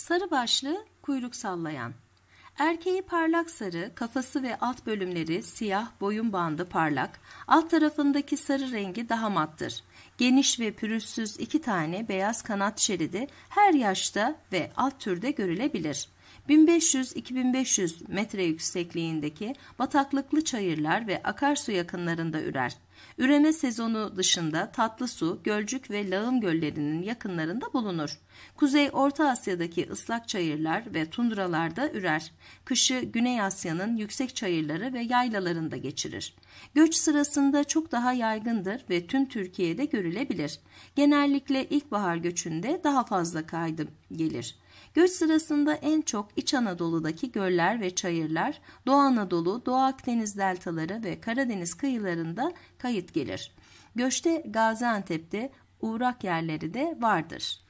Sarı başlı kuyruk sallayan. Erkeği parlak sarı, kafası ve alt bölümleri siyah, boyun bandı parlak, alt tarafındaki sarı rengi daha mattır. Geniş ve pürüzsüz iki tane beyaz kanat şeridi her yaşta ve alt türde görülebilir. 1500-2500 metre yüksekliğindeki bataklıklı çayırlar ve akarsu yakınlarında ürer. Üreme sezonu dışında tatlı su, gölcük ve lağım göllerinin yakınlarında bulunur. Kuzey Orta Asya'daki ıslak çayırlar ve tundralarda ürer. Kışı Güney Asya'nın yüksek çayırları ve yaylalarında geçirir. Göç sırasında çok daha yaygındır ve tüm Türkiye'de görülebilir. Genellikle ilkbahar göçünde daha fazla kaydım gelir. Göç sırasında en çok İç Anadolu'daki göller ve çayırlar, Doğu Anadolu, Doğu Akdeniz deltaları ve Karadeniz kıyılarında kayıt gelir. Göçte Gaziantep'te uğrak yerleri de vardır.